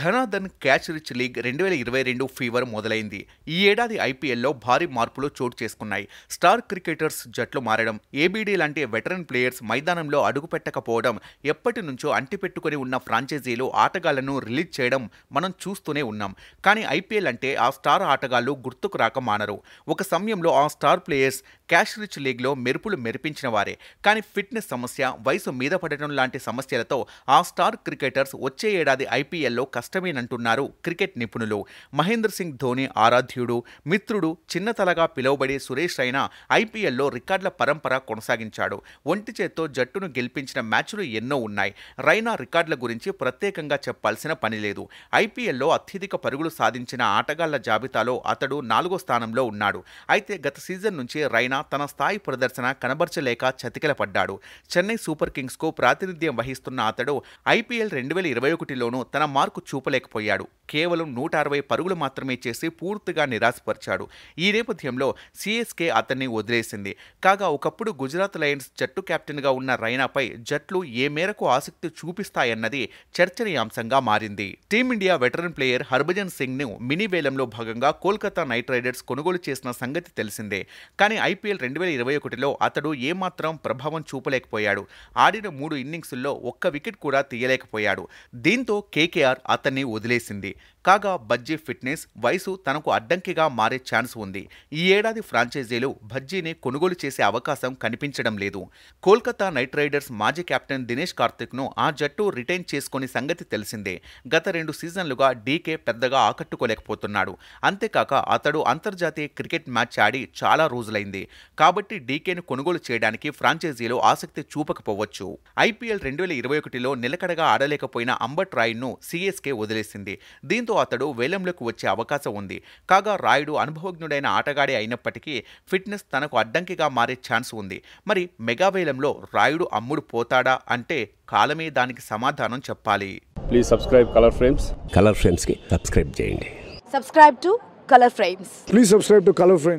ధనాధన్ catch rich league రెండు వేల ఇరవై రెండు ఫీవర్ మొదలైంది ఈ ఏడాది ఐపీఎల్లో భారీ మార్పులు చోటు చేసుకున్నాయి స్టార్ క్రికెటర్స్ జట్లు మారడం ఏబీడీ లాంటి వెటరన్ ప్లేయర్స్ మైదానంలో అడుగుపెట్టకపోవడం ఎప్పటి నుంచో అంటిపెట్టుకుని ఉన్న ఫ్రాంచైజీలు ఆటగాళ్లను రిలీజ్ చేయడం మనం చూస్తూనే ఉన్నాం కానీ ఐపీఎల్ అంటే ఆ స్టార్ ఆటగాళ్లు గుర్తుకు రాక మానరు ఒక సమయంలో ఆ స్టార్ ప్లేయర్స్ క్యాష్ రిచ్ లీగ్లో మెరుపులు మెరిపించిన వారే కానీ ఫిట్నెస్ సమస్య వయసు మీద పడటం లాంటి సమస్యలతో ఆ స్టార్ క్రికెటర్స్ వచ్చే ఏడాది ఐపీఎల్లో కష్టం నష్టమేనంటున్నారు క్రికెట్ నిపుణులు మహేంద్ర సింగ్ ధోని ఆరాధ్యుడు మిత్రుడు చిన్నతలగా పిలువబడే సురేష్ రైనా ఐపీఎల్లో రికార్డుల పరంపర కొనసాగించాడు ఒంటి చేత్తో జట్టును గెలిపించిన మ్యాచ్లు ఎన్నో ఉన్నాయి రైనా రికార్డుల గురించి ప్రత్యేకంగా చెప్పాల్సిన పని లేదు ఐపీఎల్లో అత్యధిక పరుగులు సాధించిన ఆటగాళ్ల జాబితాలో అతడు నాలుగో స్థానంలో ఉన్నాడు అయితే గత సీజన్ నుంచి రైనా తన స్థాయి ప్రదర్శన కనబర్చలేక చతికిల పడ్డాడు చెన్నై సూపర్ కింగ్స్కు ప్రాతినిధ్యం వహిస్తున్న అతడు ఐపీఎల్ రెండు వేల ఇరవై ఒకటిలోనూ తన మార్కు చూ చూపలేకపోయాడు కేవలం నూట అరవై పరుగులు మాత్రమే చేసి పూర్తిగా నిరాశపరిచాడు ఈ నేపథ్యంలో సిఎస్కే అతన్ని వదిలేసింది కాగా ఒకప్పుడు గుజరాత్ లయన్స్ జట్టు కెప్టెన్గా ఉన్న రైనాపై జట్లు ఏ మేరకు ఆసక్తి చూపిస్తాయన్నది చర్చనీయాంశంగా మారింది టీమిండియా వెటరన్ ప్లేయర్ హర్భజన్ సింగ్ను మినీ వేలంలో భాగంగా కోల్కతా నైట్ రైడర్స్ కొనుగోలు చేసిన సంగతి తెలిసిందే కానీ ఐపీఎల్ రెండు వేల ఇరవై ఒకటిలో అతడు ఏమాత్రం ప్రభావం చూపలేకపోయాడు ఆడిన మూడు ఇన్నింగ్సుల్లో ఒక్క వికెట్ కూడా తీయలేకపోయాడు దీంతో కేకేఆర్ అతన్ని వదిలేసింది కాగా బజ్జీ ఫిట్నెస్ వయసు తనకు అడ్డంకిగా మారే ఛాన్స్ ఉంది ఈ ఏడాది ఫ్రాంచైజీలు భజ్జీని కొనుగోలు చేసే అవకాశం కనిపించడం లేదు కోల్కతా నైట్ రైడర్స్ మాజీ కెప్టెన్ దినేష్ కార్తిక్ను ఆ జట్టు రిటైన్ చేసుకుని సంగతి తెలిసిందే గత రెండు సీజన్లుగా డీకే పెద్దగా ఆకట్టుకోలేకపోతున్నాడు అంతేకాక అతడు అంతర్జాతీయ క్రికెట్ మ్యాచ్ ఆడి చాలా రోజులైంది కాబట్టి డీకేను కొనుగోలు చేయడానికి ఫ్రాంచైజీలు ఆసక్తి చూపకపోవచ్చు ఐపీఎల్ రెండు వేల ఇరవై ఒకటిలో నిలకడగా ఆడలేకపోయిన అంబట్ రాయ్ను సిఎస్కే అయితే వదిలేసింది దీంతో అతడు వేలంలోకి వచ్చే అవకాశం ఉంది కాగా రాయుడు అనుభవజ్ఞుడైన ఆటగాడే అయినప్పటికీ ఫిట్నెస్ తనకు అడ్డంకిగా మారే ఛాన్స్ ఉంది మరి మెగా వేలంలో రాయుడు అమ్ముడు పోతాడా అంటే కాలమే దానికి సమాధానం చెప్పాలి please subscribe Colour Frames Colour ఫ్రేమ్స్కి సబ్స్క్రైబ్ చేయండి subscribe to Colour Frames please subscribe to Colour frames